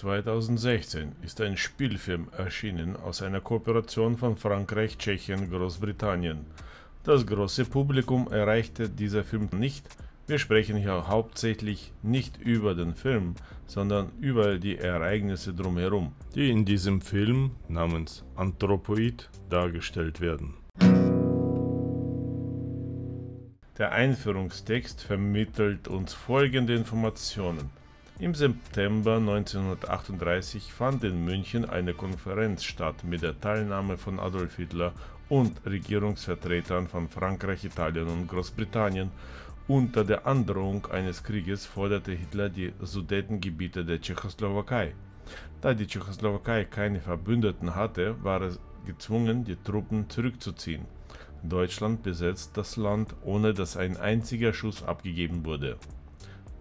2016 ist ein Spielfilm erschienen aus einer Kooperation von Frankreich, Tschechien, Großbritannien. Das große Publikum erreichte dieser Film nicht. Wir sprechen hier hauptsächlich nicht über den Film, sondern über die Ereignisse drumherum, die in diesem Film namens Anthropoid dargestellt werden. Der Einführungstext vermittelt uns folgende Informationen. Im September 1938 fand in München eine Konferenz statt mit der Teilnahme von Adolf Hitler und Regierungsvertretern von Frankreich, Italien und Großbritannien. Unter der Androhung eines Krieges forderte Hitler die Sudetengebiete der Tschechoslowakei. Da die Tschechoslowakei keine Verbündeten hatte, war es gezwungen, die Truppen zurückzuziehen. Deutschland besetzt das Land, ohne dass ein einziger Schuss abgegeben wurde.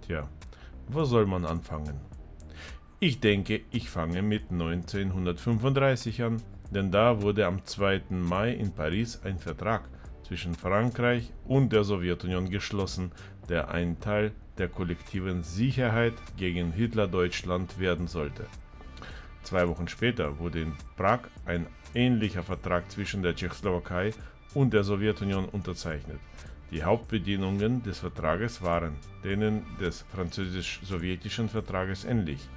Tja, wo soll man anfangen? Ich denke, ich fange mit 1935 an, denn da wurde am 2. Mai in Paris ein Vertrag zwischen Frankreich und der Sowjetunion geschlossen, der ein Teil der kollektiven Sicherheit gegen Hitler-Deutschland werden sollte. Zwei Wochen später wurde in Prag ein ähnlicher Vertrag zwischen der Tschechoslowakei und der Sowjetunion unterzeichnet. Die Hauptbedingungen des Vertrages waren denen des französisch-sowjetischen Vertrages ähnlich,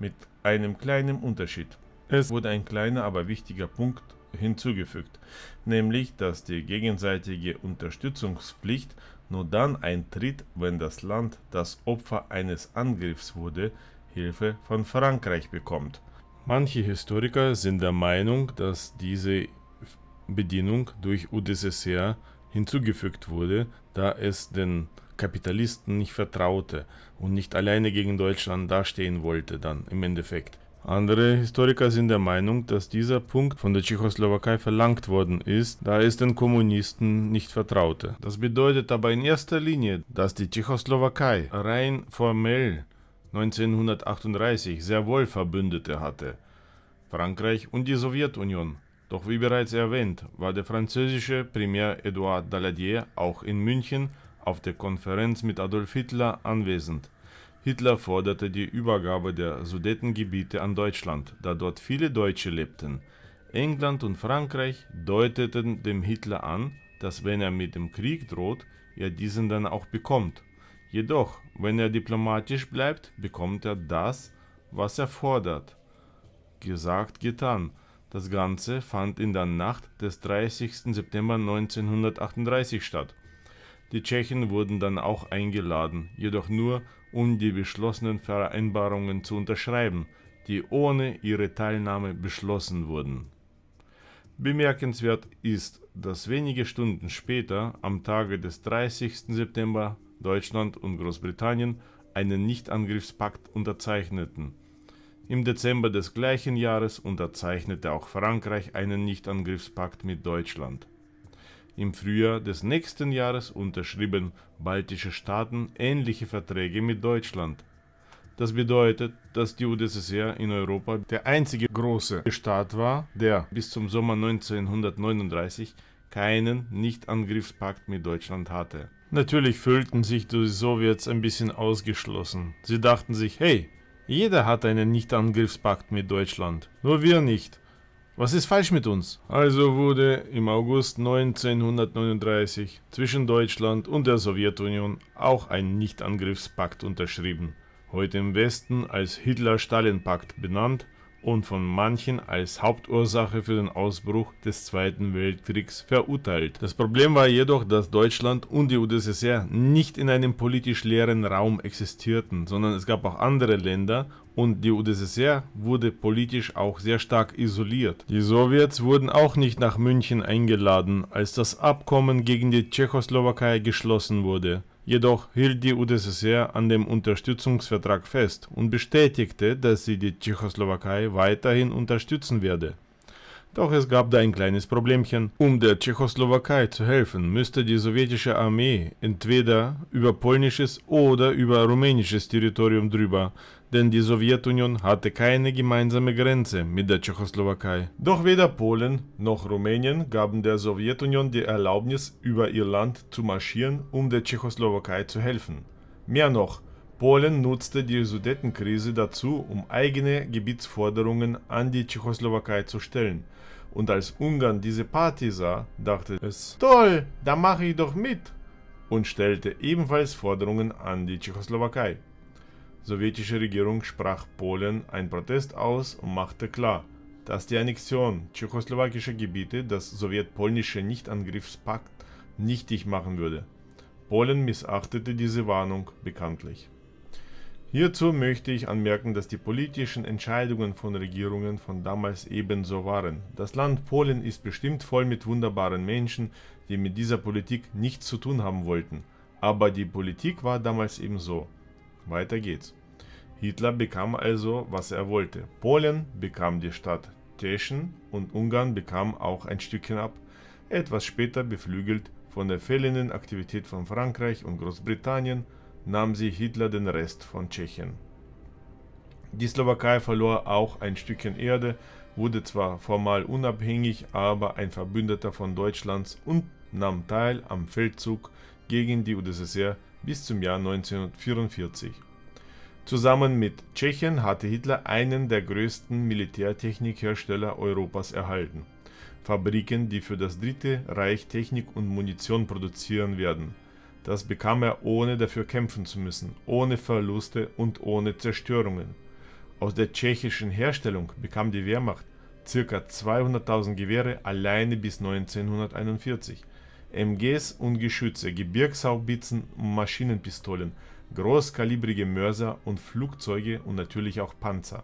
mit einem kleinen Unterschied. Es wurde ein kleiner, aber wichtiger Punkt hinzugefügt, nämlich dass die gegenseitige Unterstützungspflicht nur dann eintritt, wenn das Land, das Opfer eines Angriffs wurde, Hilfe von Frankreich bekommt. Manche Historiker sind der Meinung, dass diese Bedienung durch UdSSR hinzugefügt wurde, da es den Kapitalisten nicht vertraute und nicht alleine gegen Deutschland dastehen wollte dann im Endeffekt. Andere Historiker sind der Meinung, dass dieser Punkt von der Tschechoslowakei verlangt worden ist, da es den Kommunisten nicht vertraute. Das bedeutet aber in erster Linie, dass die Tschechoslowakei rein formell 1938 sehr wohl Verbündete hatte. Frankreich und die Sowjetunion doch wie bereits erwähnt, war der französische Premier Edouard Daladier auch in München auf der Konferenz mit Adolf Hitler anwesend. Hitler forderte die Übergabe der Sudetengebiete an Deutschland, da dort viele Deutsche lebten. England und Frankreich deuteten dem Hitler an, dass wenn er mit dem Krieg droht, er diesen dann auch bekommt. Jedoch, wenn er diplomatisch bleibt, bekommt er das, was er fordert. Gesagt, getan. Das Ganze fand in der Nacht des 30. September 1938 statt. Die Tschechen wurden dann auch eingeladen, jedoch nur, um die beschlossenen Vereinbarungen zu unterschreiben, die ohne ihre Teilnahme beschlossen wurden. Bemerkenswert ist, dass wenige Stunden später, am Tage des 30. September, Deutschland und Großbritannien einen Nichtangriffspakt unterzeichneten im Dezember des gleichen Jahres unterzeichnete auch Frankreich einen Nichtangriffspakt mit Deutschland. Im Frühjahr des nächsten Jahres unterschrieben baltische Staaten ähnliche Verträge mit Deutschland. Das bedeutet, dass die UdSSR in Europa der einzige große Staat war, der bis zum Sommer 1939 keinen Nichtangriffspakt mit Deutschland hatte. Natürlich fühlten sich die Sowjets ein bisschen ausgeschlossen. Sie dachten sich, hey, jeder hat einen Nichtangriffspakt mit Deutschland, nur wir nicht. Was ist falsch mit uns? Also wurde im August 1939 zwischen Deutschland und der Sowjetunion auch ein Nichtangriffspakt unterschrieben, heute im Westen als Hitler-Stalin-Pakt benannt und von manchen als Hauptursache für den Ausbruch des Zweiten Weltkriegs verurteilt. Das Problem war jedoch, dass Deutschland und die UdSSR nicht in einem politisch leeren Raum existierten, sondern es gab auch andere Länder und die UdSSR wurde politisch auch sehr stark isoliert. Die Sowjets wurden auch nicht nach München eingeladen, als das Abkommen gegen die Tschechoslowakei geschlossen wurde. Jedoch hielt die UdSSR an dem Unterstützungsvertrag fest und bestätigte, dass sie die Tschechoslowakei weiterhin unterstützen werde doch es gab da ein kleines Problemchen. Um der Tschechoslowakei zu helfen, müsste die sowjetische Armee entweder über polnisches oder über rumänisches Territorium drüber, denn die Sowjetunion hatte keine gemeinsame Grenze mit der Tschechoslowakei. Doch weder Polen noch Rumänien gaben der Sowjetunion die Erlaubnis, über ihr Land zu marschieren, um der Tschechoslowakei zu helfen. Mehr noch, Polen nutzte die Sudetenkrise dazu, um eigene Gebietsforderungen an die Tschechoslowakei zu stellen – und als Ungarn diese Party sah, dachte es, toll, da mache ich doch mit und stellte ebenfalls Forderungen an die Tschechoslowakei. Die sowjetische Regierung sprach Polen einen Protest aus und machte klar, dass die Annexion tschechoslowakischer Gebiete das sowjetpolnische Nichtangriffspakt nichtig machen würde. Polen missachtete diese Warnung bekanntlich. Hierzu möchte ich anmerken, dass die politischen Entscheidungen von Regierungen von damals ebenso waren. Das Land Polen ist bestimmt voll mit wunderbaren Menschen, die mit dieser Politik nichts zu tun haben wollten. Aber die Politik war damals eben so. Weiter geht's. Hitler bekam also, was er wollte. Polen bekam die Stadt Teschen und Ungarn bekam auch ein Stückchen ab. Etwas später beflügelt von der fehlenden Aktivität von Frankreich und Großbritannien nahm sie Hitler den Rest von Tschechien. Die Slowakei verlor auch ein Stückchen Erde, wurde zwar formal unabhängig, aber ein Verbündeter von Deutschlands und nahm teil am Feldzug gegen die UdSSR bis zum Jahr 1944. Zusammen mit Tschechien hatte Hitler einen der größten Militärtechnikhersteller Europas erhalten. Fabriken, die für das Dritte Reich Technik und Munition produzieren werden – das bekam er ohne dafür kämpfen zu müssen, ohne Verluste und ohne Zerstörungen. Aus der tschechischen Herstellung bekam die Wehrmacht ca. 200.000 Gewehre alleine bis 1941. MGs und Geschütze, Gebirgshaubitzen und Maschinenpistolen, großkalibrige Mörser und Flugzeuge und natürlich auch Panzer.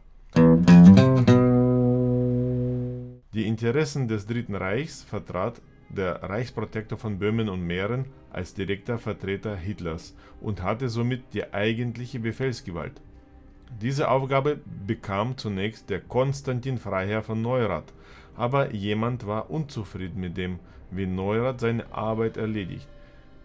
Die Interessen des Dritten Reichs vertrat der Reichsprotektor von Böhmen und Mähren, als direkter Vertreter Hitlers und hatte somit die eigentliche Befehlsgewalt. Diese Aufgabe bekam zunächst der Konstantin Freiherr von Neurath, aber jemand war unzufrieden mit dem, wie Neurath seine Arbeit erledigt.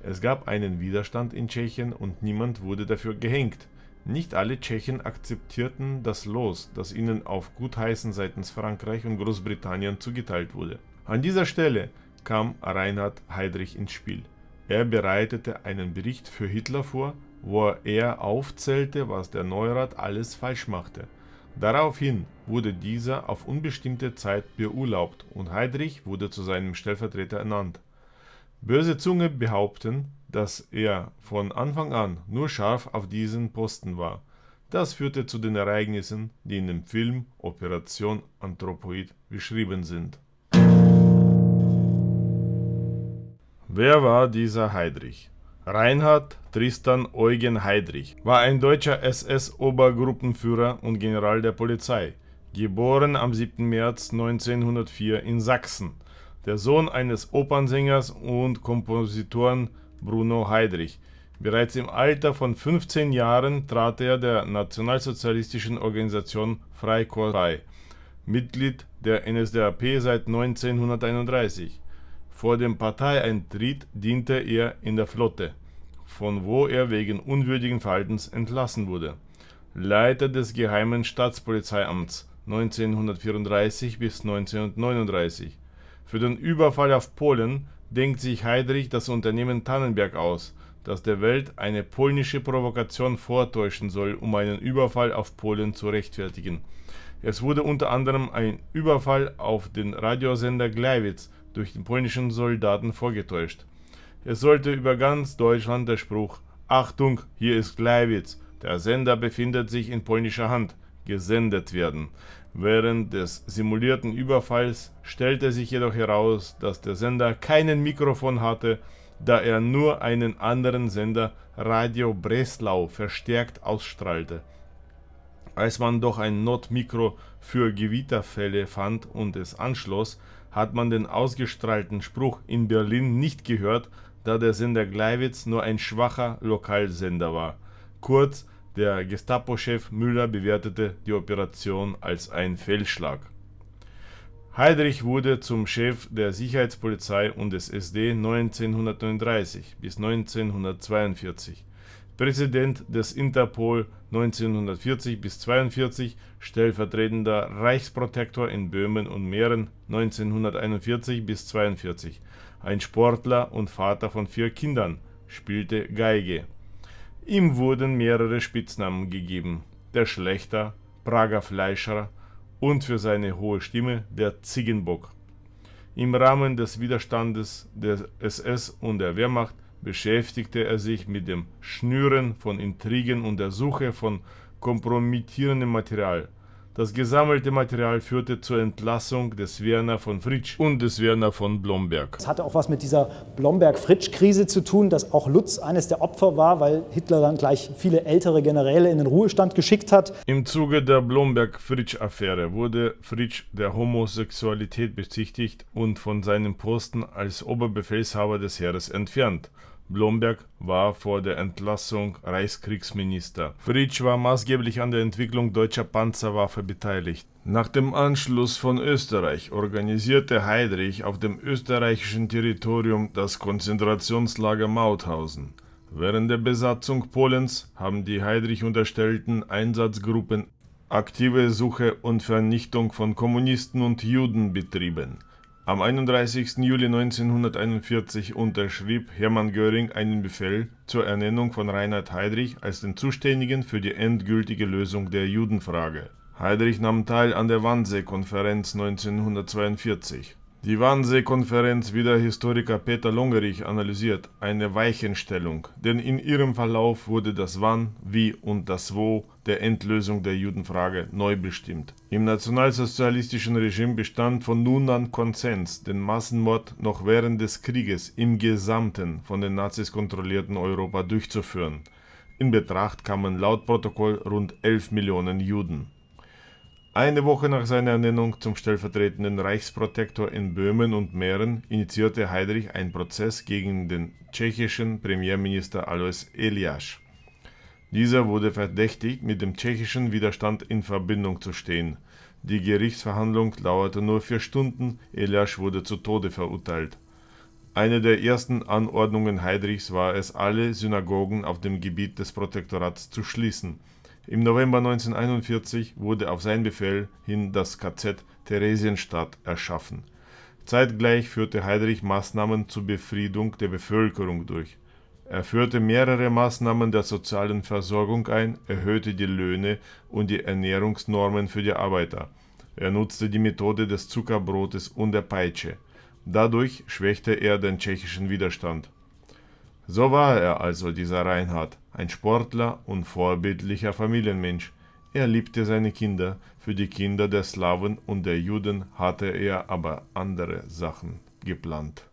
Es gab einen Widerstand in Tschechien und niemand wurde dafür gehängt. Nicht alle Tschechen akzeptierten das Los, das ihnen auf Gutheißen seitens Frankreich und Großbritannien zugeteilt wurde. An dieser Stelle kam Reinhard Heydrich ins Spiel. Er bereitete einen Bericht für Hitler vor, wo er aufzählte, was der Neurat alles falsch machte. Daraufhin wurde dieser auf unbestimmte Zeit beurlaubt und Heydrich wurde zu seinem Stellvertreter ernannt. Böse Zunge behaupten, dass er von Anfang an nur scharf auf diesen Posten war. Das führte zu den Ereignissen, die in dem Film Operation Anthropoid beschrieben sind. Wer war dieser Heidrich? Reinhard Tristan Eugen Heidrich war ein deutscher SS-Obergruppenführer und General der Polizei, geboren am 7. März 1904 in Sachsen, der Sohn eines Opernsängers und Kompositoren Bruno Heidrich. Bereits im Alter von 15 Jahren trat er der nationalsozialistischen Organisation Freikorps bei, Mitglied der NSDAP seit 1931. Vor dem Parteieintritt diente er in der Flotte, von wo er wegen unwürdigen Verhaltens entlassen wurde. Leiter des Geheimen Staatspolizeiamts 1934 bis 1939. Für den Überfall auf Polen denkt sich Heidrich das Unternehmen Tannenberg aus, das der Welt eine polnische Provokation vortäuschen soll, um einen Überfall auf Polen zu rechtfertigen. Es wurde unter anderem ein Überfall auf den Radiosender Gleiwitz durch den polnischen Soldaten vorgetäuscht. Es sollte über ganz Deutschland der Spruch Achtung, hier ist Gleiwitz, der Sender befindet sich in polnischer Hand, gesendet werden. Während des simulierten Überfalls stellte sich jedoch heraus, dass der Sender keinen Mikrofon hatte, da er nur einen anderen Sender Radio Breslau verstärkt ausstrahlte. Als man doch ein Notmikro für Gewitterfälle fand und es anschloss, hat man den ausgestrahlten Spruch in Berlin nicht gehört, da der Sender Gleiwitz nur ein schwacher Lokalsender war. Kurz, der Gestapo-Chef Müller bewertete die Operation als ein Fehlschlag. Heydrich wurde zum Chef der Sicherheitspolizei und des SD 1939 bis 1942. Präsident des Interpol 1940 bis 42, stellvertretender Reichsprotektor in Böhmen und Mähren 1941 bis 42, ein Sportler und Vater von vier Kindern, spielte Geige. Ihm wurden mehrere Spitznamen gegeben: der Schlechter, Prager Fleischer und für seine hohe Stimme der Ziegenbock. Im Rahmen des Widerstandes der SS und der Wehrmacht beschäftigte er sich mit dem Schnüren von Intrigen und der Suche von kompromittierendem Material. Das gesammelte Material führte zur Entlassung des Werner von Fritsch und des Werner von Blomberg. Es hatte auch was mit dieser Blomberg-Fritsch-Krise zu tun, dass auch Lutz eines der Opfer war, weil Hitler dann gleich viele ältere Generäle in den Ruhestand geschickt hat. Im Zuge der Blomberg-Fritsch-Affäre wurde Fritsch der Homosexualität bezichtigt und von seinem Posten als Oberbefehlshaber des Heeres entfernt. Blomberg war vor der Entlassung Reichskriegsminister. Fritsch war maßgeblich an der Entwicklung deutscher Panzerwaffe beteiligt. Nach dem Anschluss von Österreich organisierte Heydrich auf dem österreichischen Territorium das Konzentrationslager Mauthausen. Während der Besatzung Polens haben die Heydrich unterstellten Einsatzgruppen aktive Suche und Vernichtung von Kommunisten und Juden betrieben. Am 31. Juli 1941 unterschrieb Hermann Göring einen Befehl zur Ernennung von Reinhard Heydrich als den Zuständigen für die endgültige Lösung der Judenfrage. Heydrich nahm teil an der Wannsee-Konferenz 1942 die Wannsee-Konferenz wie der Historiker Peter Longerich analysiert eine Weichenstellung, denn in ihrem Verlauf wurde das Wann, Wie und das Wo der Endlösung der Judenfrage neu bestimmt. Im nationalsozialistischen Regime bestand von nun an Konsens, den Massenmord noch während des Krieges im gesamten von den Nazis kontrollierten Europa durchzuführen. In Betracht kamen laut Protokoll rund 11 Millionen Juden. Eine Woche nach seiner Ernennung zum stellvertretenden Reichsprotektor in Böhmen und Mähren initiierte Heydrich einen Prozess gegen den tschechischen Premierminister Alois Eliasch. Dieser wurde verdächtigt, mit dem tschechischen Widerstand in Verbindung zu stehen. Die Gerichtsverhandlung dauerte nur vier Stunden, Eliasch wurde zu Tode verurteilt. Eine der ersten Anordnungen Heydrichs war es, alle Synagogen auf dem Gebiet des Protektorats zu schließen. Im November 1941 wurde auf seinen Befehl hin das KZ Theresienstadt erschaffen. Zeitgleich führte Heydrich Maßnahmen zur Befriedung der Bevölkerung durch. Er führte mehrere Maßnahmen der sozialen Versorgung ein, erhöhte die Löhne und die Ernährungsnormen für die Arbeiter. Er nutzte die Methode des Zuckerbrotes und der Peitsche. Dadurch schwächte er den tschechischen Widerstand. So war er also, dieser Reinhard ein Sportler und vorbildlicher Familienmensch. Er liebte seine Kinder, für die Kinder der Slawen und der Juden hatte er aber andere Sachen geplant.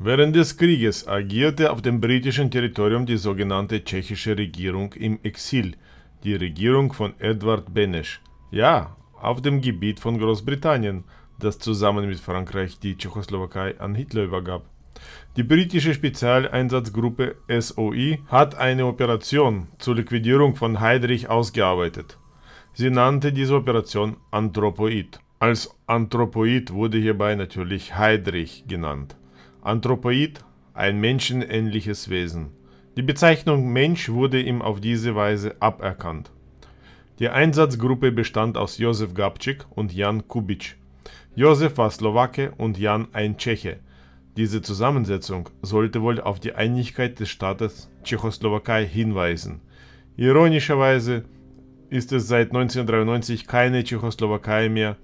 Während des Krieges agierte auf dem britischen Territorium die sogenannte tschechische Regierung im Exil, die Regierung von Edward Benesch. Ja, auf dem Gebiet von Großbritannien, das zusammen mit Frankreich die Tschechoslowakei an Hitler übergab. Die britische Spezialeinsatzgruppe SOI hat eine Operation zur Liquidierung von Heydrich ausgearbeitet. Sie nannte diese Operation Anthropoid. Als Anthropoid wurde hierbei natürlich Heydrich genannt. Anthropoid, ein menschenähnliches Wesen. Die Bezeichnung Mensch wurde ihm auf diese Weise aberkannt. Die Einsatzgruppe bestand aus Josef Gabczyk und Jan Kubitsch. Josef war Slowake und Jan ein Tscheche. Diese Zusammensetzung sollte wohl auf die Einigkeit des Staates Tschechoslowakei hinweisen. Ironischerweise ist es seit 1993 keine Tschechoslowakei mehr.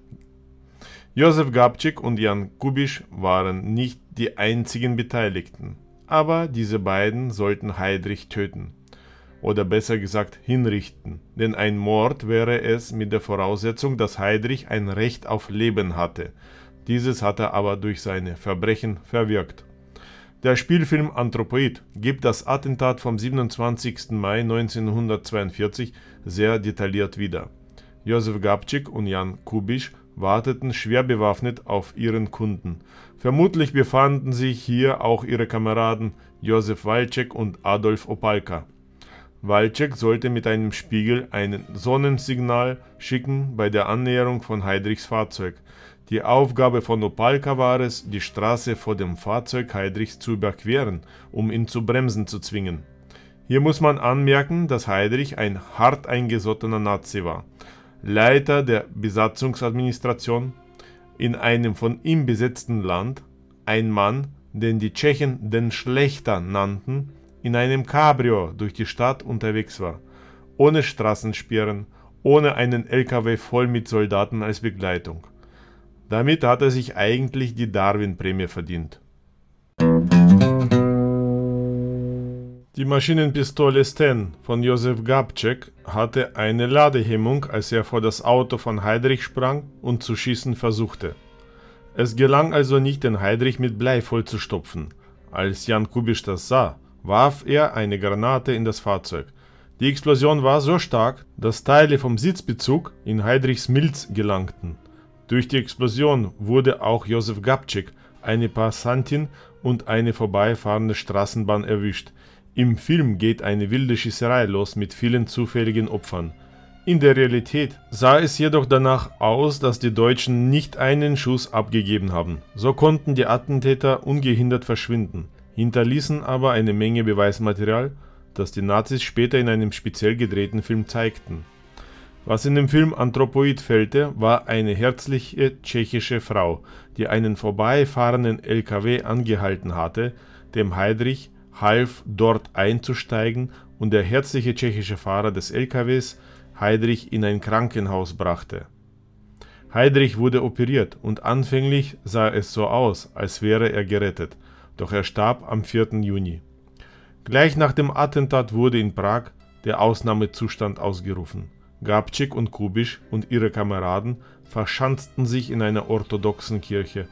Josef Gabczyk und Jan Kubisch waren nicht die einzigen Beteiligten, aber diese beiden sollten Heidrich töten oder besser gesagt hinrichten, denn ein Mord wäre es mit der Voraussetzung, dass Heidrich ein Recht auf Leben hatte dieses hat er aber durch seine Verbrechen verwirkt. Der Spielfilm Anthropoid gibt das Attentat vom 27. Mai 1942 sehr detailliert wieder. Josef Gabczyk und Jan Kubisch warteten schwer bewaffnet auf ihren Kunden. Vermutlich befanden sich hier auch ihre Kameraden Josef Walczek und Adolf Opalka. Walczek sollte mit einem Spiegel ein Sonnensignal schicken bei der Annäherung von Heidrichs Fahrzeug. Die Aufgabe von Opalka war es, die Straße vor dem Fahrzeug Heidrichs zu überqueren, um ihn zu Bremsen zu zwingen. Hier muss man anmerken, dass Heidrich ein hart eingesottener Nazi war. Leiter der Besatzungsadministration in einem von ihm besetzten Land, ein Mann, den die Tschechen den Schlechter nannten, in einem Cabrio durch die Stadt unterwegs war, ohne Straßensperren, ohne einen LKW voll mit Soldaten als Begleitung. Damit hat er sich eigentlich die Darwin-Prämie verdient. Die Maschinenpistole Sten von Josef Gabczek hatte eine Ladehemmung, als er vor das Auto von Heidrich sprang und zu schießen versuchte. Es gelang also nicht, den Heidrich mit Blei vollzustopfen. Als Jan Kubisch das sah, warf er eine Granate in das Fahrzeug. Die Explosion war so stark, dass Teile vom Sitzbezug in Heidrichs Milz gelangten. Durch die Explosion wurde auch Josef Gabczyk, eine Passantin und eine vorbeifahrende Straßenbahn erwischt. Im Film geht eine wilde Schießerei los mit vielen zufälligen Opfern. In der Realität sah es jedoch danach aus, dass die Deutschen nicht einen Schuss abgegeben haben. So konnten die Attentäter ungehindert verschwinden, hinterließen aber eine Menge Beweismaterial, das die Nazis später in einem speziell gedrehten Film zeigten. Was in dem Film Anthropoid fällte, war eine herzliche tschechische Frau, die einen vorbeifahrenden LKW angehalten hatte, dem Heidrich half, dort einzusteigen und der herzliche tschechische Fahrer des LKWs Heidrich in ein Krankenhaus brachte. Heidrich wurde operiert und anfänglich sah es so aus, als wäre er gerettet, doch er starb am 4. Juni. Gleich nach dem Attentat wurde in Prag der Ausnahmezustand ausgerufen. Gabczyk und Kubisch und ihre Kameraden verschanzten sich in einer orthodoxen Kirche.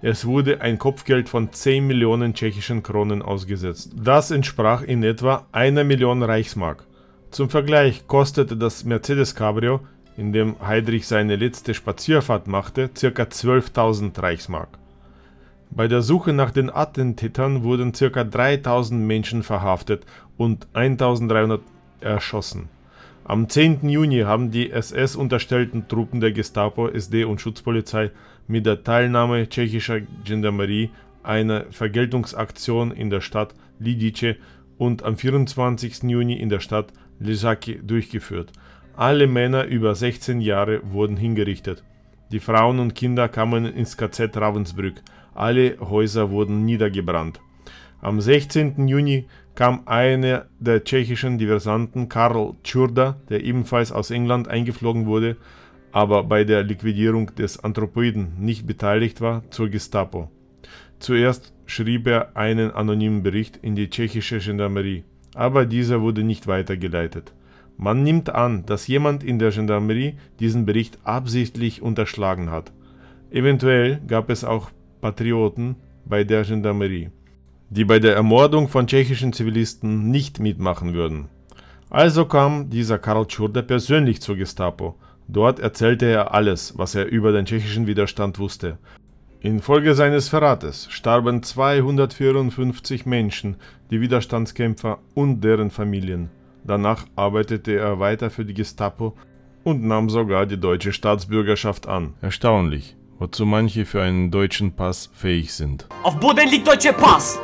Es wurde ein Kopfgeld von 10 Millionen tschechischen Kronen ausgesetzt. Das entsprach in etwa einer Million Reichsmark. Zum Vergleich kostete das Mercedes Cabrio, in dem Heydrich seine letzte Spazierfahrt machte, ca. 12.000 Reichsmark. Bei der Suche nach den Attentätern wurden ca. 3000 Menschen verhaftet und 1300 erschossen. Am 10. Juni haben die SS-unterstellten Truppen der Gestapo, SD und Schutzpolizei mit der Teilnahme tschechischer Gendarmerie eine Vergeltungsaktion in der Stadt Lidice und am 24. Juni in der Stadt Lesaki durchgeführt. Alle Männer über 16 Jahre wurden hingerichtet. Die Frauen und Kinder kamen ins KZ Ravensbrück. Alle Häuser wurden niedergebrannt. Am 16. Juni kam einer der tschechischen Diversanten, Karl Tschurda, der ebenfalls aus England eingeflogen wurde, aber bei der Liquidierung des Anthropoiden nicht beteiligt war, zur Gestapo. Zuerst schrieb er einen anonymen Bericht in die tschechische Gendarmerie, aber dieser wurde nicht weitergeleitet. Man nimmt an, dass jemand in der Gendarmerie diesen Bericht absichtlich unterschlagen hat. Eventuell gab es auch Patrioten bei der Gendarmerie die bei der Ermordung von tschechischen Zivilisten nicht mitmachen würden. Also kam dieser Karl Tschurda persönlich zur Gestapo. Dort erzählte er alles, was er über den tschechischen Widerstand wusste. Infolge seines Verrates starben 254 Menschen, die Widerstandskämpfer und deren Familien. Danach arbeitete er weiter für die Gestapo und nahm sogar die deutsche Staatsbürgerschaft an. Erstaunlich wozu manche für einen deutschen Pass fähig sind. Auf Boden liegt deutscher Pass!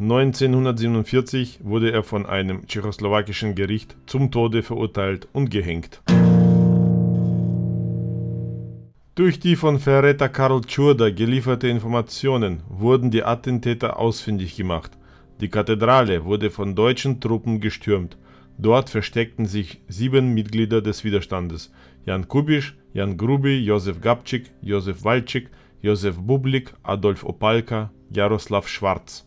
1947 wurde er von einem tschechoslowakischen Gericht zum Tode verurteilt und gehängt. Durch die von Verräter Karl Tschurda gelieferte Informationen wurden die Attentäter ausfindig gemacht. Die Kathedrale wurde von deutschen Truppen gestürmt Dort versteckten sich sieben Mitglieder des Widerstandes: Jan Kubisch, Jan Grubi, Josef Gabczyk, Josef Walczyk, Josef Bublik, Adolf Opalka, Jaroslav Schwarz.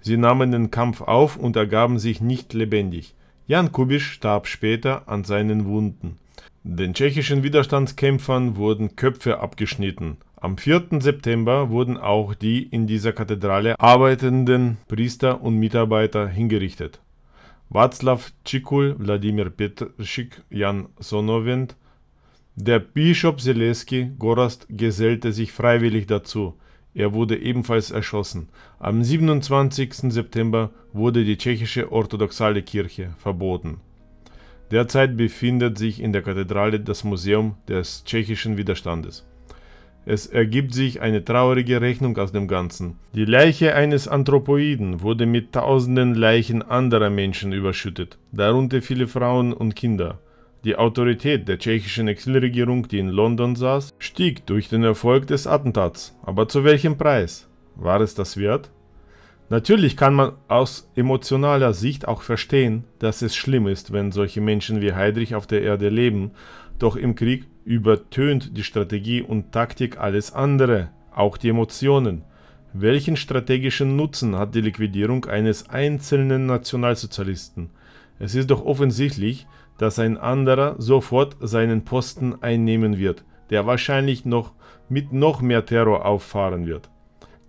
Sie nahmen den Kampf auf und ergaben sich nicht lebendig. Jan Kubisch starb später an seinen Wunden. Den tschechischen Widerstandskämpfern wurden Köpfe abgeschnitten. Am 4. September wurden auch die in dieser Kathedrale arbeitenden Priester und Mitarbeiter hingerichtet. Václav Čikul, Wladimir Petrschik, Jan Sonowind. Der Bischof Seleski Gorast gesellte sich freiwillig dazu. Er wurde ebenfalls erschossen. Am 27. September wurde die tschechische orthodoxale Kirche verboten. Derzeit befindet sich in der Kathedrale das Museum des tschechischen Widerstandes. Es ergibt sich eine traurige Rechnung aus dem Ganzen. Die Leiche eines Anthropoiden wurde mit tausenden Leichen anderer Menschen überschüttet, darunter viele Frauen und Kinder. Die Autorität der tschechischen Exilregierung, die in London saß, stieg durch den Erfolg des Attentats. Aber zu welchem Preis? War es das wert? Natürlich kann man aus emotionaler Sicht auch verstehen, dass es schlimm ist, wenn solche Menschen wie Heydrich auf der Erde leben, doch im Krieg übertönt die Strategie und Taktik alles andere, auch die Emotionen. Welchen strategischen Nutzen hat die Liquidierung eines einzelnen Nationalsozialisten? Es ist doch offensichtlich, dass ein anderer sofort seinen Posten einnehmen wird, der wahrscheinlich noch mit noch mehr Terror auffahren wird.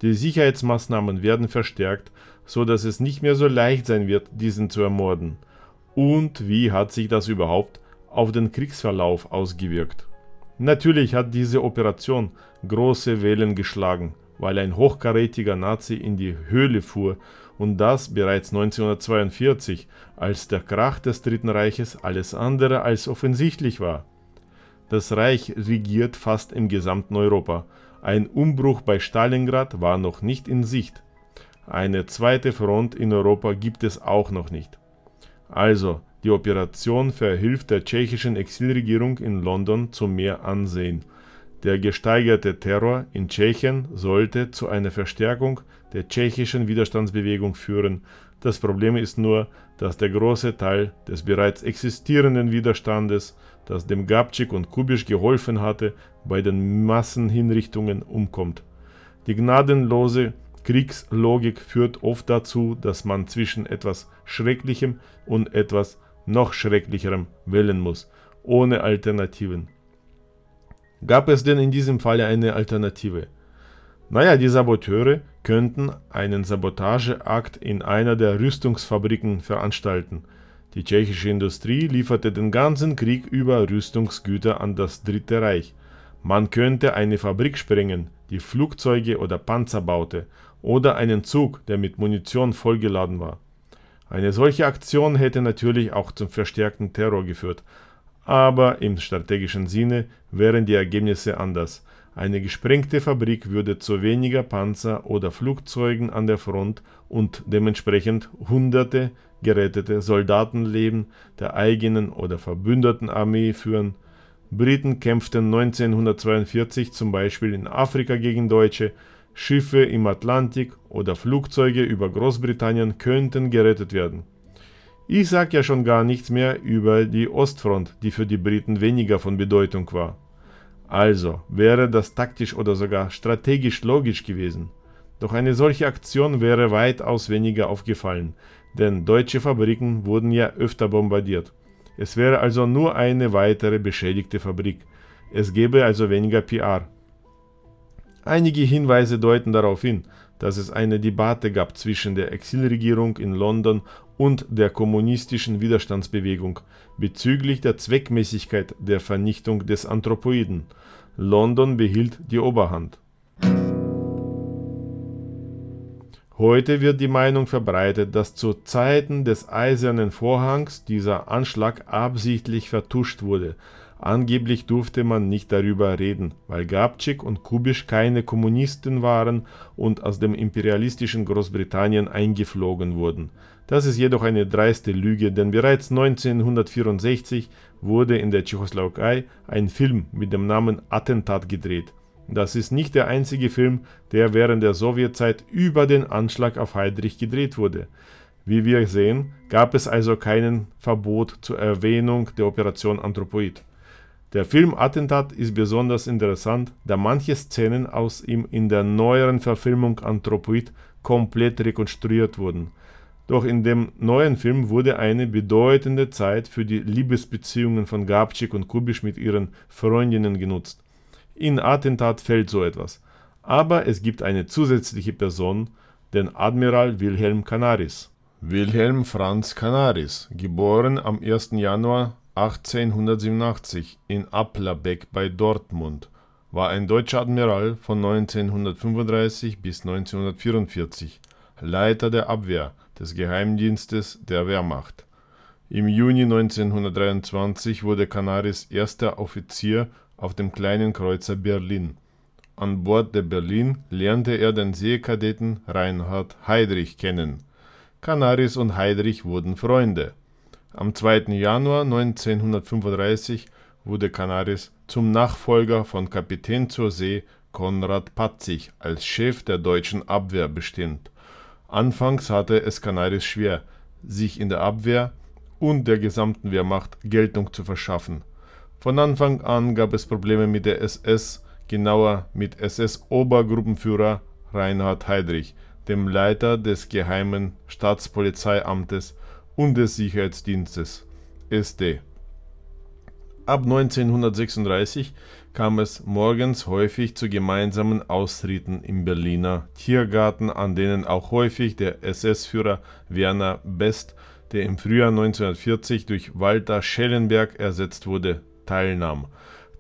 Die Sicherheitsmaßnahmen werden verstärkt, so dass es nicht mehr so leicht sein wird, diesen zu ermorden. Und wie hat sich das überhaupt auf den Kriegsverlauf ausgewirkt. Natürlich hat diese Operation große Wellen geschlagen, weil ein hochkarätiger Nazi in die Höhle fuhr und das bereits 1942, als der Krach des Dritten Reiches alles andere als offensichtlich war. Das Reich regiert fast im gesamten Europa. Ein Umbruch bei Stalingrad war noch nicht in Sicht. Eine zweite Front in Europa gibt es auch noch nicht. Also, die Operation verhalf der tschechischen Exilregierung in London zu mehr Ansehen. Der gesteigerte Terror in Tschechien sollte zu einer Verstärkung der tschechischen Widerstandsbewegung führen. Das Problem ist nur, dass der große Teil des bereits existierenden Widerstandes, das dem Gabčík und Kubisch geholfen hatte, bei den Massenhinrichtungen umkommt. Die gnadenlose Kriegslogik führt oft dazu, dass man zwischen etwas Schrecklichem und etwas noch schrecklicherem wählen muss, ohne Alternativen. Gab es denn in diesem Falle eine Alternative? Naja, die Saboteure könnten einen Sabotageakt in einer der Rüstungsfabriken veranstalten. Die tschechische Industrie lieferte den ganzen Krieg über Rüstungsgüter an das Dritte Reich. Man könnte eine Fabrik sprengen, die Flugzeuge oder Panzer baute, oder einen Zug, der mit Munition vollgeladen war. Eine solche Aktion hätte natürlich auch zum verstärkten Terror geführt, aber im strategischen Sinne wären die Ergebnisse anders. Eine gesprengte Fabrik würde zu weniger Panzer oder Flugzeugen an der Front und dementsprechend hunderte gerettete Soldatenleben der eigenen oder verbündeten Armee führen. Briten kämpften 1942 zum Beispiel in Afrika gegen Deutsche, Schiffe im Atlantik oder Flugzeuge über Großbritannien könnten gerettet werden. Ich sage ja schon gar nichts mehr über die Ostfront, die für die Briten weniger von Bedeutung war. Also wäre das taktisch oder sogar strategisch logisch gewesen. Doch eine solche Aktion wäre weitaus weniger aufgefallen, denn deutsche Fabriken wurden ja öfter bombardiert. Es wäre also nur eine weitere beschädigte Fabrik. Es gäbe also weniger PR. Einige Hinweise deuten darauf hin, dass es eine Debatte gab zwischen der Exilregierung in London und der kommunistischen Widerstandsbewegung bezüglich der Zweckmäßigkeit der Vernichtung des Anthropoiden. London behielt die Oberhand. Heute wird die Meinung verbreitet, dass zu Zeiten des Eisernen Vorhangs dieser Anschlag absichtlich vertuscht wurde, Angeblich durfte man nicht darüber reden, weil Grabczyk und Kubisch keine Kommunisten waren und aus dem imperialistischen Großbritannien eingeflogen wurden. Das ist jedoch eine dreiste Lüge, denn bereits 1964 wurde in der Tschechoslowakei ein Film mit dem Namen Attentat gedreht. Das ist nicht der einzige Film, der während der Sowjetzeit über den Anschlag auf Heydrich gedreht wurde. Wie wir sehen, gab es also kein Verbot zur Erwähnung der Operation Anthropoid. Der Film Attentat ist besonders interessant, da manche Szenen aus ihm in der neueren Verfilmung Anthropoid komplett rekonstruiert wurden. Doch in dem neuen Film wurde eine bedeutende Zeit für die Liebesbeziehungen von Gabczyk und Kubisch mit ihren Freundinnen genutzt. In Attentat fällt so etwas. Aber es gibt eine zusätzliche Person, den Admiral Wilhelm Canaris. Wilhelm Franz Canaris, geboren am 1. Januar 1887 in Applerbeck bei Dortmund, war ein deutscher Admiral von 1935 bis 1944, Leiter der Abwehr des Geheimdienstes der Wehrmacht. Im Juni 1923 wurde Canaris erster Offizier auf dem kleinen Kreuzer Berlin. An Bord der Berlin lernte er den Seekadetten Reinhard Heydrich kennen. Canaris und Heydrich wurden Freunde. Am 2. Januar 1935 wurde Canaris zum Nachfolger von Kapitän zur See Konrad Patzig als Chef der deutschen Abwehr bestimmt. Anfangs hatte es Canaris schwer, sich in der Abwehr und der gesamten Wehrmacht Geltung zu verschaffen. Von Anfang an gab es Probleme mit der SS, genauer mit SS-Obergruppenführer Reinhard Heydrich, dem Leiter des Geheimen Staatspolizeiamtes und des Sicherheitsdienstes SD. Ab 1936 kam es morgens häufig zu gemeinsamen Austritten im Berliner Tiergarten, an denen auch häufig der SS-Führer Werner Best, der im Frühjahr 1940 durch Walter Schellenberg ersetzt wurde, teilnahm.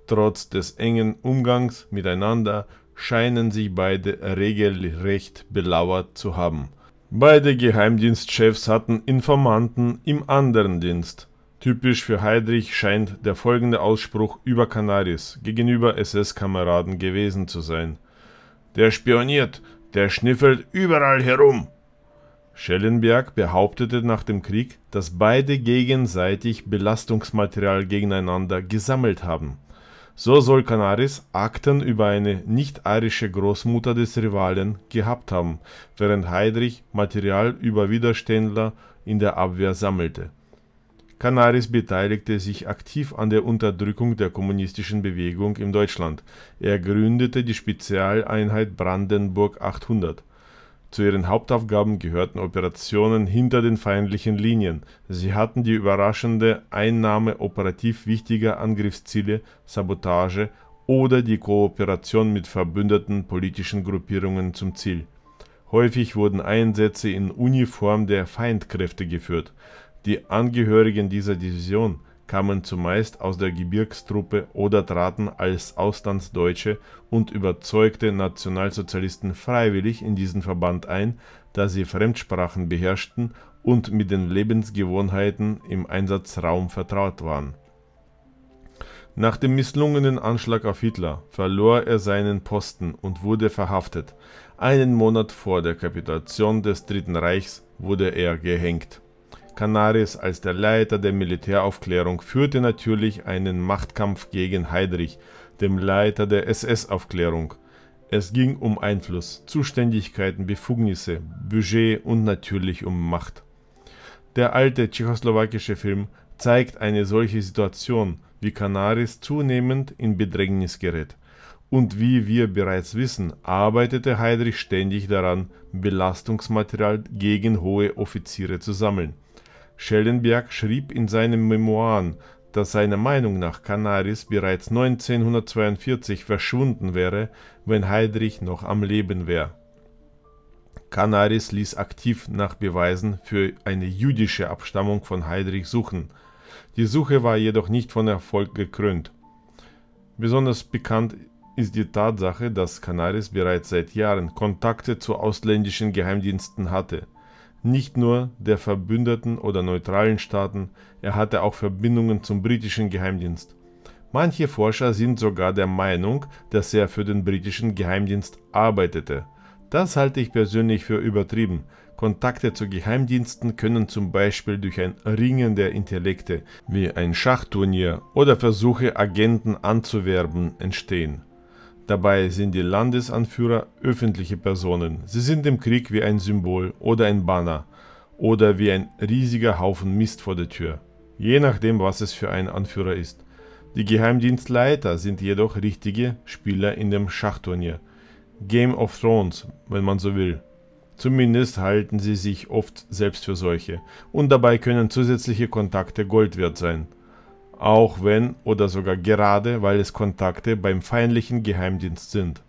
Trotz des engen Umgangs miteinander scheinen sich beide regelrecht belauert zu haben. Beide Geheimdienstchefs hatten Informanten im anderen Dienst. Typisch für Heydrich scheint der folgende Ausspruch über Canaris gegenüber SS-Kameraden gewesen zu sein. Der spioniert, der schniffelt überall herum. Schellenberg behauptete nach dem Krieg, dass beide gegenseitig Belastungsmaterial gegeneinander gesammelt haben – so soll Canaris Akten über eine nicht-arische Großmutter des Rivalen gehabt haben, während Heydrich Material über Widerständler in der Abwehr sammelte. Canaris beteiligte sich aktiv an der Unterdrückung der kommunistischen Bewegung in Deutschland. Er gründete die Spezialeinheit Brandenburg 800 zu ihren Hauptaufgaben gehörten Operationen hinter den feindlichen Linien. Sie hatten die überraschende Einnahme operativ wichtiger Angriffsziele, Sabotage oder die Kooperation mit verbündeten politischen Gruppierungen zum Ziel. Häufig wurden Einsätze in Uniform der Feindkräfte geführt. Die Angehörigen dieser Division kamen zumeist aus der Gebirgstruppe oder traten als Auslandsdeutsche und überzeugte Nationalsozialisten freiwillig in diesen Verband ein, da sie Fremdsprachen beherrschten und mit den Lebensgewohnheiten im Einsatzraum vertraut waren. Nach dem misslungenen Anschlag auf Hitler verlor er seinen Posten und wurde verhaftet. Einen Monat vor der Kapitulation des Dritten Reichs wurde er gehängt Canaris als der Leiter der Militäraufklärung führte natürlich einen Machtkampf gegen Heydrich, dem Leiter der SS-Aufklärung. Es ging um Einfluss, Zuständigkeiten, Befugnisse, Budget und natürlich um Macht. Der alte tschechoslowakische Film zeigt eine solche Situation, wie Canaris zunehmend in Bedrängnis gerät. Und wie wir bereits wissen, arbeitete Heydrich ständig daran, Belastungsmaterial gegen hohe Offiziere zu sammeln. Schellenberg schrieb in seinen Memoiren, dass seiner Meinung nach Canaris bereits 1942 verschwunden wäre, wenn Heydrich noch am Leben wäre. Canaris ließ aktiv nach Beweisen für eine jüdische Abstammung von Heydrich suchen. Die Suche war jedoch nicht von Erfolg gekrönt. Besonders bekannt ist die Tatsache, dass Canaris bereits seit Jahren Kontakte zu ausländischen Geheimdiensten hatte nicht nur der verbündeten oder neutralen Staaten, er hatte auch Verbindungen zum britischen Geheimdienst. Manche Forscher sind sogar der Meinung, dass er für den britischen Geheimdienst arbeitete. Das halte ich persönlich für übertrieben. Kontakte zu Geheimdiensten können zum Beispiel durch ein Ringen der Intellekte, wie ein Schachturnier oder Versuche, Agenten anzuwerben, entstehen. Dabei sind die Landesanführer öffentliche Personen. Sie sind im Krieg wie ein Symbol oder ein Banner oder wie ein riesiger Haufen Mist vor der Tür, je nachdem, was es für ein Anführer ist. Die Geheimdienstleiter sind jedoch richtige Spieler in dem Schachturnier. Game of Thrones, wenn man so will. Zumindest halten sie sich oft selbst für solche. Und dabei können zusätzliche Kontakte Gold wert sein auch wenn oder sogar gerade, weil es Kontakte beim feindlichen Geheimdienst sind.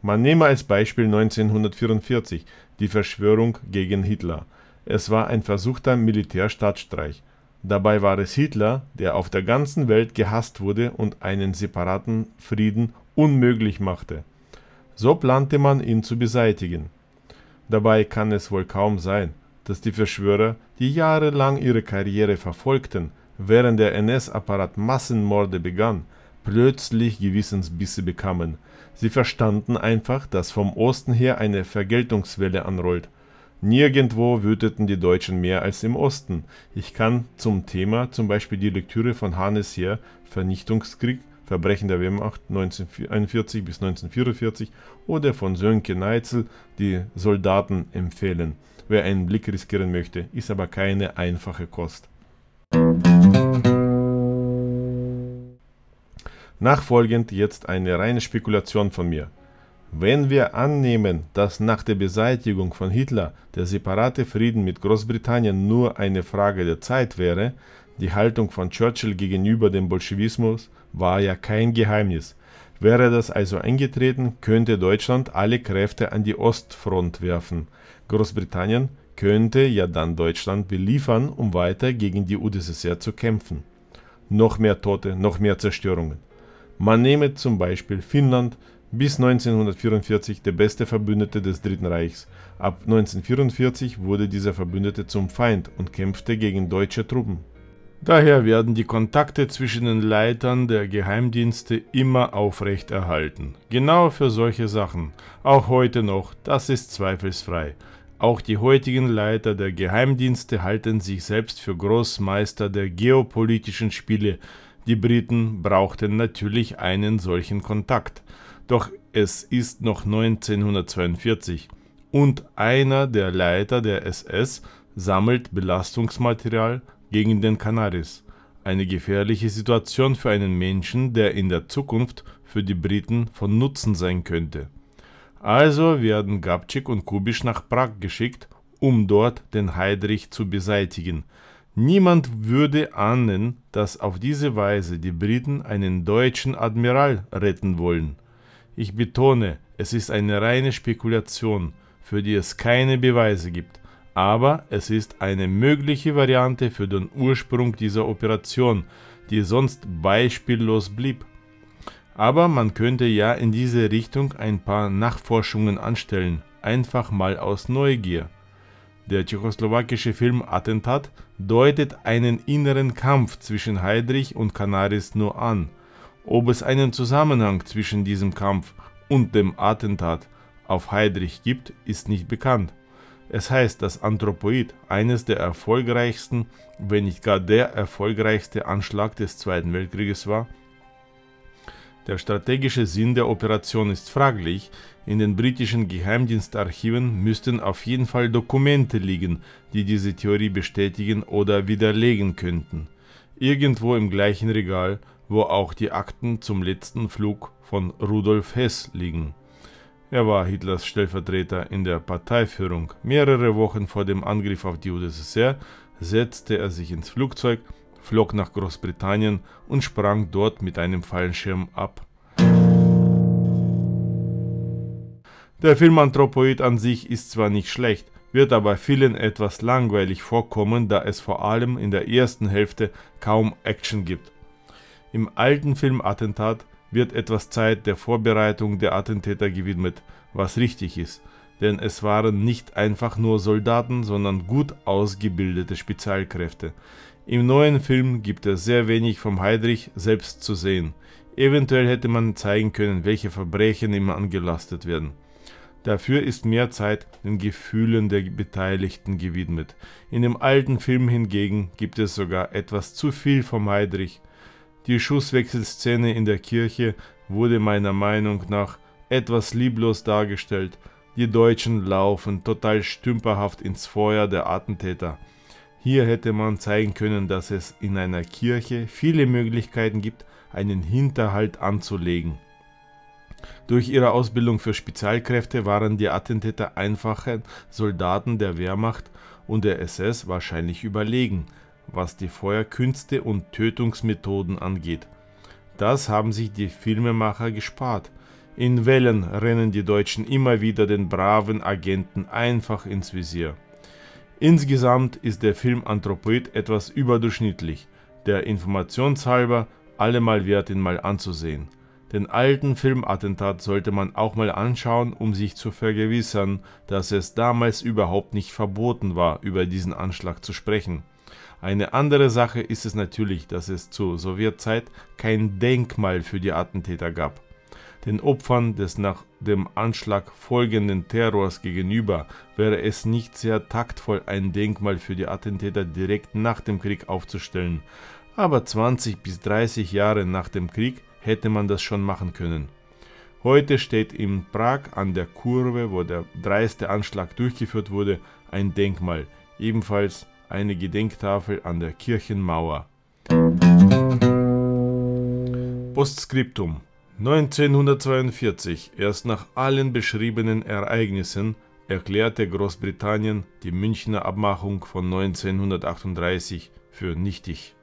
Man nehme als Beispiel 1944 die Verschwörung gegen Hitler. Es war ein versuchter Militärstaatsstreich. Dabei war es Hitler, der auf der ganzen Welt gehasst wurde und einen separaten Frieden unmöglich machte. So plante man ihn zu beseitigen. Dabei kann es wohl kaum sein, dass die Verschwörer, die jahrelang ihre Karriere verfolgten, während der NS-Apparat Massenmorde begann, plötzlich Gewissensbisse bekamen. Sie verstanden einfach, dass vom Osten her eine Vergeltungswelle anrollt. Nirgendwo wüteten die Deutschen mehr als im Osten. Ich kann zum Thema zum Beispiel die Lektüre von Hannes hier Vernichtungskrieg, Verbrechen der Wehrmacht 1941 bis 1944 oder von Sönke Neitzel die Soldaten empfehlen. Wer einen Blick riskieren möchte, ist aber keine einfache Kost. Musik Nachfolgend jetzt eine reine Spekulation von mir. Wenn wir annehmen, dass nach der Beseitigung von Hitler der separate Frieden mit Großbritannien nur eine Frage der Zeit wäre, die Haltung von Churchill gegenüber dem Bolschewismus war ja kein Geheimnis. Wäre das also eingetreten, könnte Deutschland alle Kräfte an die Ostfront werfen. Großbritannien könnte ja dann Deutschland beliefern, um weiter gegen die UdSSR zu kämpfen. Noch mehr Tote, noch mehr Zerstörungen. Man nehme zum Beispiel Finnland, bis 1944 der beste Verbündete des Dritten Reichs. Ab 1944 wurde dieser Verbündete zum Feind und kämpfte gegen deutsche Truppen. Daher werden die Kontakte zwischen den Leitern der Geheimdienste immer aufrecht erhalten. Genau für solche Sachen. Auch heute noch, das ist zweifelsfrei. Auch die heutigen Leiter der Geheimdienste halten sich selbst für Großmeister der geopolitischen Spiele, die Briten brauchten natürlich einen solchen Kontakt, doch es ist noch 1942 und einer der Leiter der SS sammelt Belastungsmaterial gegen den Canaris. Eine gefährliche Situation für einen Menschen, der in der Zukunft für die Briten von Nutzen sein könnte. Also werden Gabczyk und Kubisch nach Prag geschickt, um dort den Heidrich zu beseitigen – Niemand würde ahnen, dass auf diese Weise die Briten einen deutschen Admiral retten wollen. Ich betone, es ist eine reine Spekulation, für die es keine Beweise gibt, aber es ist eine mögliche Variante für den Ursprung dieser Operation, die sonst beispiellos blieb. Aber man könnte ja in diese Richtung ein paar Nachforschungen anstellen, einfach mal aus Neugier. Der tschechoslowakische Film Attentat deutet einen inneren Kampf zwischen Heydrich und Canaris nur an. Ob es einen Zusammenhang zwischen diesem Kampf und dem Attentat auf Heydrich gibt, ist nicht bekannt. Es heißt, dass Anthropoid eines der erfolgreichsten, wenn nicht gar der erfolgreichste Anschlag des Zweiten Weltkrieges war der strategische Sinn der Operation ist fraglich, in den britischen Geheimdienstarchiven müssten auf jeden Fall Dokumente liegen, die diese Theorie bestätigen oder widerlegen könnten. Irgendwo im gleichen Regal, wo auch die Akten zum letzten Flug von Rudolf Hess liegen. Er war Hitlers Stellvertreter in der Parteiführung. Mehrere Wochen vor dem Angriff auf die UdSSR setzte er sich ins Flugzeug flog nach Großbritannien und sprang dort mit einem Fallschirm ab. Der Film Anthropoid an sich ist zwar nicht schlecht, wird aber vielen etwas langweilig vorkommen, da es vor allem in der ersten Hälfte kaum Action gibt. Im alten Film Attentat wird etwas Zeit der Vorbereitung der Attentäter gewidmet, was richtig ist, denn es waren nicht einfach nur Soldaten, sondern gut ausgebildete Spezialkräfte. Im neuen Film gibt es sehr wenig vom Heidrich selbst zu sehen. Eventuell hätte man zeigen können, welche Verbrechen ihm angelastet werden. Dafür ist mehr Zeit den Gefühlen der Beteiligten gewidmet. In dem alten Film hingegen gibt es sogar etwas zu viel vom Heidrich. Die Schusswechselszene in der Kirche wurde meiner Meinung nach etwas lieblos dargestellt. Die Deutschen laufen total stümperhaft ins Feuer der Attentäter. Hier hätte man zeigen können, dass es in einer Kirche viele Möglichkeiten gibt, einen Hinterhalt anzulegen. Durch ihre Ausbildung für Spezialkräfte waren die Attentäter einfache Soldaten der Wehrmacht und der SS wahrscheinlich überlegen, was die Feuerkünste und Tötungsmethoden angeht. Das haben sich die Filmemacher gespart. In Wellen rennen die Deutschen immer wieder den braven Agenten einfach ins Visier. Insgesamt ist der Film Anthropoid etwas überdurchschnittlich, der informationshalber allemal wert ihn mal anzusehen. Den alten Film Attentat sollte man auch mal anschauen, um sich zu vergewissern, dass es damals überhaupt nicht verboten war, über diesen Anschlag zu sprechen. Eine andere Sache ist es natürlich, dass es zur Sowjetzeit kein Denkmal für die Attentäter gab. Den Opfern des nach dem Anschlag folgenden Terrors gegenüber wäre es nicht sehr taktvoll, ein Denkmal für die Attentäter direkt nach dem Krieg aufzustellen, aber 20 bis 30 Jahre nach dem Krieg hätte man das schon machen können. Heute steht in Prag an der Kurve, wo der dreiste Anschlag durchgeführt wurde, ein Denkmal, ebenfalls eine Gedenktafel an der Kirchenmauer. Postskriptum 1942, erst nach allen beschriebenen Ereignissen, erklärte Großbritannien die Münchner Abmachung von 1938 für nichtig